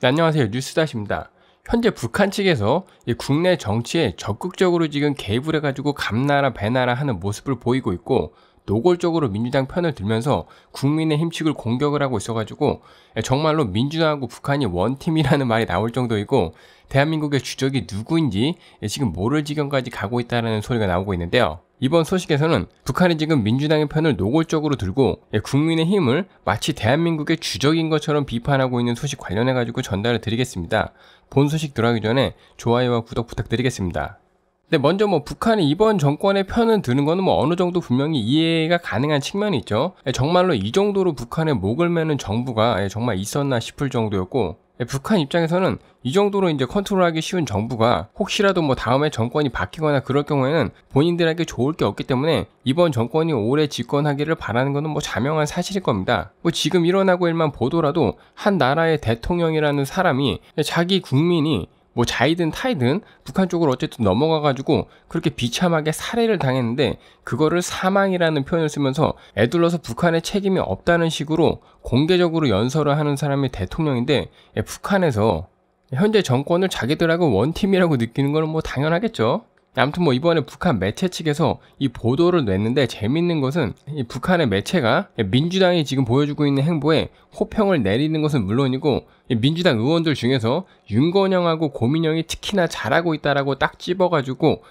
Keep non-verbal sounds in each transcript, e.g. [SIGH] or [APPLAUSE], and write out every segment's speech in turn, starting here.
네, 안녕하세요. 뉴스다시입니다. 현재 북한 측에서 국내 정치에 적극적으로 지금 개입을 해가지고 감나라 배나라 하는 모습을 보이고 있고 노골적으로 민주당 편을 들면서 국민의힘 측을 공격을 하고 있어가지고 예, 정말로 민주당하고 북한이 원팀이라는 말이 나올 정도이고 대한민국의 주적이 누구인지 예, 지금 모를 지경까지 가고 있다는 소리가 나오고 있는데요. 이번 소식에서는 북한이 지금 민주당의 편을 노골적으로 들고 예, 국민의 힘을 마치 대한민국의 주적인 것처럼 비판하고 있는 소식 관련해 가지고 전달을 드리겠습니다. 본 소식 들어가기 전에 좋아요와 구독 부탁드리겠습니다. 근데 먼저 뭐 북한이 이번 정권의 편을 드는 거는 뭐 어느 정도 분명히 이해가 가능한 측면이 있죠. 예, 정말로 이 정도로 북한에 목을 매는 정부가 예, 정말 있었나 싶을 정도였고 예, 북한 입장에서는 이 정도로 이제 컨트롤하기 쉬운 정부가 혹시라도 뭐 다음에 정권이 바뀌거나 그럴 경우에는 본인들에게 좋을 게 없기 때문에 이번 정권이 오래 집권하기를 바라는 것은 뭐 자명한 사실일 겁니다. 뭐 지금 일어나고 일만 보더라도 한 나라의 대통령이라는 사람이 자기 국민이 뭐 자이든 타이든 북한 쪽으로 어쨌든 넘어가가지고 그렇게 비참하게 살해를 당했는데 그거를 사망이라는 표현을 쓰면서 애둘러서 북한에 책임이 없다는 식으로 공개적으로 연설을 하는 사람이 대통령인데 예, 북한에서 현재 정권을 자기들하고 원팀이라고 느끼는 거는 뭐 당연하겠죠. 아무튼 뭐 이번에 북한 매체 측에서 이 보도를 냈는데 재밌는 것은 이 북한의 매체가 민주당이 지금 보여주고 있는 행보에 호평을 내리는 것은 물론이고 민주당 의원들 중에서 윤건영하고 고민영이 특히나 잘하고 있다라고 딱 집어가지고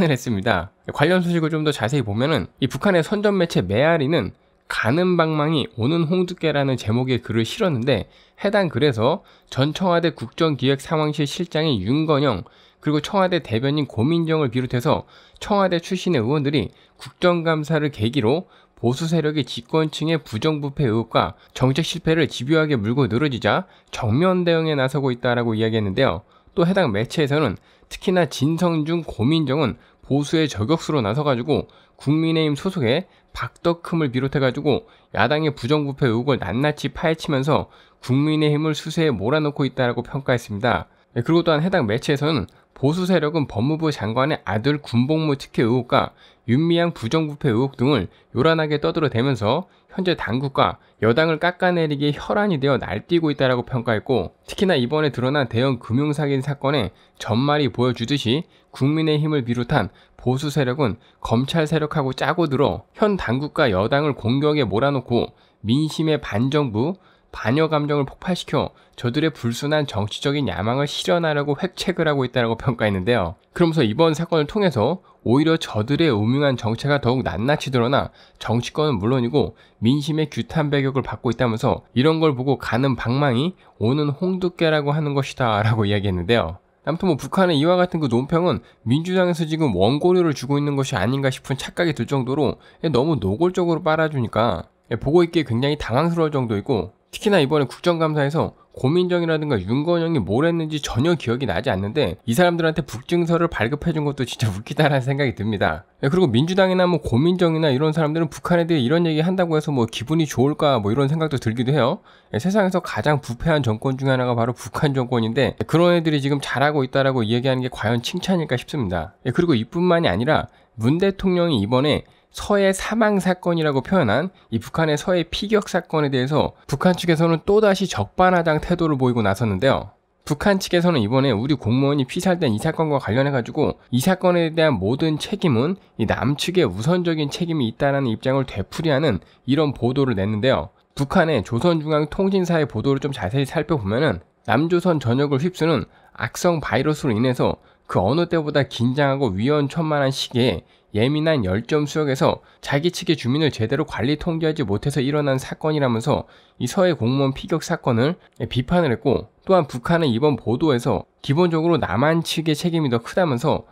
칭찬을 했습니다. 관련 소식을 좀 더 자세히 보면은 이 북한의 선전 매체 메아리는 가는 방망이 오는 홍두깨라는 제목의 글을 실었는데 해당 글에서 전 청와대 국정기획상황실 실장인 윤건영 그리고 청와대 대변인 고민정을 비롯해서 청와대 출신의 의원들이 국정감사를 계기로 보수 세력의 집권층의 부정부패 의혹과 정책 실패를 집요하게 물고 늘어지자 정면 대응에 나서고 있다라고 이야기했는데요. 또 해당 매체에서는 특히나 진성준 고민정은 보수의 저격수로 나서가지고 국민의힘 소속의 박덕흠을 비롯해가지고 야당의 부정부패 의혹을 낱낱이 파헤치면서 국민의힘을 수세에 몰아넣고 있다라고 평가했습니다. 네, 그리고 또한 해당 매체에서는 보수 세력은 법무부 장관의 아들 군복무 특혜 의혹과 윤미향 부정부패 의혹 등을 요란하게 떠들어대면서 현재 당국과 여당을 깎아내리기에 혈안이 되어 날뛰고 있다라고 평가했고 특히나 이번에 드러난 대형 금융사기 인사건에 전말이 보여주듯이 국민의힘을 비롯한 보수 세력은 검찰 세력하고 짜고 들어 현 당국과 여당을 공격에 몰아놓고 민심의 반정부, 반여 감정을 폭발시켜 저들의 불순한 정치적인 야망을 실현하려고 획책을 하고 있다고 [LAUGHS] 평가했는데요. 그러면서 이번 사건을 통해서 오히려 저들의 음흉한 정체가 더욱 낱낱이 드러나 정치권은 물론이고 민심의 규탄 배격을 받고 있다면서 이런 걸 보고 가는 방망이 오는 홍두깨라고 하는 것이다 라고 [LAUGHS] 이야기했는데요. 아무튼 뭐 북한의 이와 같은 그 논평은 민주당에서 지금 원고료를 주고 있는 것이 아닌가 싶은 착각이 들 정도로 너무 노골적으로 빨아주니까 보고 있기에 굉장히 당황스러울 정도이고 특히나 이번에 국정감사에서 고민정이라든가 윤건영이 뭘 했는지 전혀 기억이 나지 않는데 이 사람들한테 북증서를 발급해준 것도 진짜 [LAUGHS] 웃기다라는 생각이 듭니다. 예, 그리고 민주당이나 뭐 고민정이나 이런 사람들은 북한에 대해 이런 얘기 한다고 해서 뭐 기분이 좋을까 뭐 이런 생각도 들기도 해요. 예, 세상에서 가장 부패한 정권 중 하나가 바로 북한 정권인데 그런 애들이 지금 잘하고 있다라고 얘기하는게 과연 칭찬일까 싶습니다. 예, 그리고 이뿐만이 아니라 문 대통령이 이번에 서해 사망 사건이라고 표현한 이 북한의 서해 피격 사건에 대해서 북한 측에서는 또다시 적반하장 태도를 보이고 나섰는데요. 북한 측에서는 이번에 우리 공무원이 피살된 이 사건과 관련해 가지고 이 사건에 대한 모든 책임은 이 남측의 우선적인 책임이 있다는 입장을 되풀이하는 이런 보도를 냈는데요. 북한의 조선중앙통신사의 보도를 좀 자세히 살펴보면은 남조선 전역을 휩쓰는 악성 바이러스로 인해서 그 어느 때보다 긴장하고 위헌천만한 시기에 예민한 열점 수역에서 자기 측의 주민을 제대로 관리 통제하지 못해서 일어난 사건이라면서 이 서해 공무원 피격 사건을 비판을 했고 또한 북한은 이번 보도에서 기본적으로 남한 측의 책임이 더 크다면서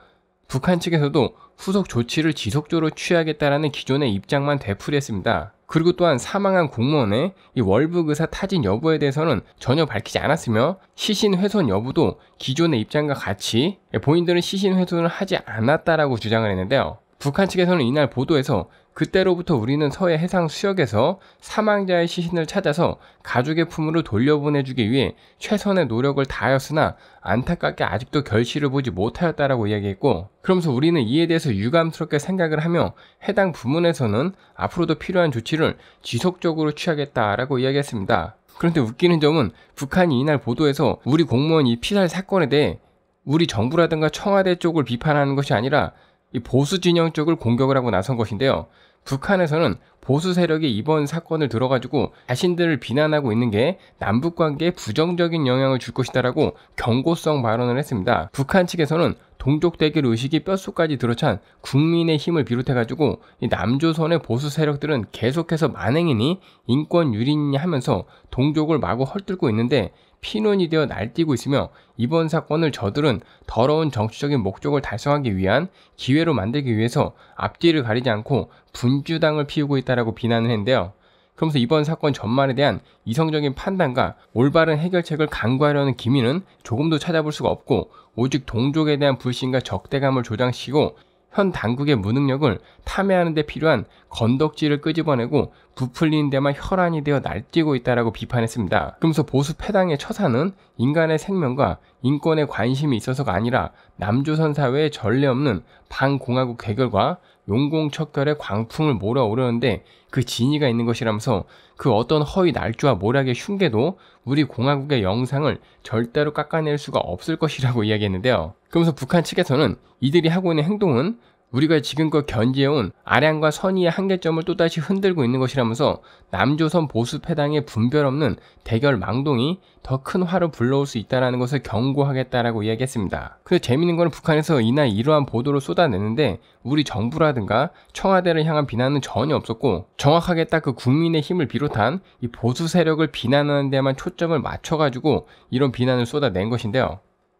북한 측에서도 후속 조치를 지속적으로 취하겠다라는 기존의 입장만 되풀이했습니다. 그리고 또한 사망한 공무원의 이 월북 의사 타진 여부에 대해서는 전혀 밝히지 않았으며 시신 훼손 여부도 기존의 입장과 같이 본인들은 시신 훼손을 하지 않았다라고 주장을 했는데요. 북한 측에서는 이날 보도에서 그때로부터 우리는 서해 해상 수역에서 사망자의 시신을 찾아서 가족의 품으로 돌려보내주기 위해 최선의 노력을 다하였으나 안타깝게 아직도 결실을 보지 못하였다라고 이야기했고 그러면서 우리는 이에 대해서 유감스럽게 생각을 하며 해당 부문에서는 앞으로도 필요한 조치를 지속적으로 취하겠다라고 이야기했습니다. 그런데 웃기는 점은 북한이 이날 보도에서 우리 공무원 이 피살 사건에 대해 우리 정부라든가 청와대 쪽을 비판하는 것이 아니라 이 보수 진영 쪽을 공격을 하고 나선 것인데요. 북한에서는 보수 세력이 이번 사건을 들어가지고 자신들을 비난하고 있는 게 남북 관계에 부정적인 영향을 줄 것이다라고 경고성 발언을 했습니다. 북한 측에서는 동족 대결 의식이 뼛속까지 들어찬 국민의 힘을 비롯해가지고 남조선의 보수 세력들은 계속해서 만행이니 인권 유린이 하면서 동족을 마구 헐뜯고 있는데 피눈이 되어 날뛰고 있으며 이번 사건을 저들은 더러운 정치적인 목적을 달성하기 위한 기회로 만들기 위해서 앞뒤를 가리지 않고 분주당을 피우고 있다라고 비난을 했는데요. 그러면서 이번 사건 전말에 대한 이성적인 판단과 올바른 해결책을 강구하려는 기미는 조금도 찾아볼 수가 없고 오직 동족에 대한 불신과 적대감을 조장시키고 현 당국의 무능력을 탐해하는 데 필요한 건덕지를 끄집어내고 부풀린 데만 혈안이 되어 날뛰고 있다라고 비판했습니다. 그러면서 보수 패당의 처사는 인간의 생명과 인권에 관심이 있어서가 아니라 남조선 사회에 전례 없는 반공화국 개결과 용공척결의 광풍을 몰아오려는데 그 진위가 있는 것이라면서 그 어떤 허위 날조와 모략의 흉계도 우리 공화국의 영상을 절대로 깎아낼 수가 없을 것이라고 이야기했는데요. 그러면서 북한 측에서는 이들이 하고 있는 행동은 우리가 지금껏 견지해온 아량과 선의의 한계점을 또다시 흔들고 있는 것이라면서 남조선 보수 패당의 분별 없는 대결 망동이 더 큰 화로 불러올 수있다는 것을 경고하겠다라고 이야기했습니다. 근데 재밌는 거는 북한에서 이날 이러한 보도를 쏟아내는데 우리 정부라든가 청와대를 향한 비난은 전혀 없었고 정확하게 딱 그 국민의 힘을 비롯한 이 보수 세력을 비난하는 데만 초점을 맞춰가지고 이런 비난을 쏟아낸 것인데요.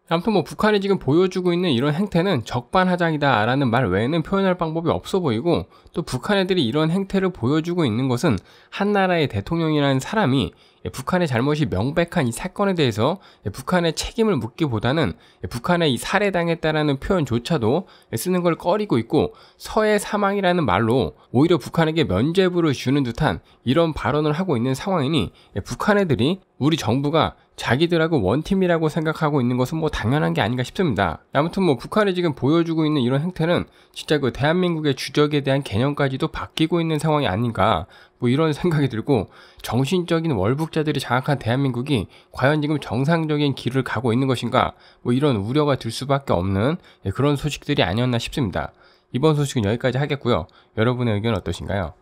아무튼 뭐 북한이 지금 보여주고 있는 이런 행태는 적반하장이다 라는 말 외에는 표현할 방법이 없어 보이고 또 북한 애들이 이런 행태를 보여주고 있는 것은 한 나라의 대통령이라는 사람이 예, 북한의 잘못이 명백한 이 사건에 대해서 예, 북한의 책임을 묻기보다는 예, 북한의 이 살해당했다라는 표현조차도 쓰는 걸 꺼리고 있고 서해 사망이라는 말로 오히려 북한에게 면죄부를 주는 듯한 이런 발언을 하고 있는 상황이니 북한 애들이 우리 정부가 자기들하고 원팀이라고 생각하고 있는 것은 뭐 당연한 게 아닌가 싶습니다. 아무튼 뭐 북한이 지금 보여주고 있는 이런 행태는 진짜 그 대한민국의 주적에 대한 개념까지도 바뀌고 있는 상황이 아닌가 뭐 이런 [LAUGHS] 생각이 들고 정신적인 월북자들이 장악한 대한민국이 과연 지금 정상적인 길을 가고 있는 것인가 뭐 이런 우려가 들 수밖에 없는 예, 그런 소식들이 아니었나 싶습니다. 이번 소식은 여기까지 하겠고요. 여러분의 의견 어떠신가요?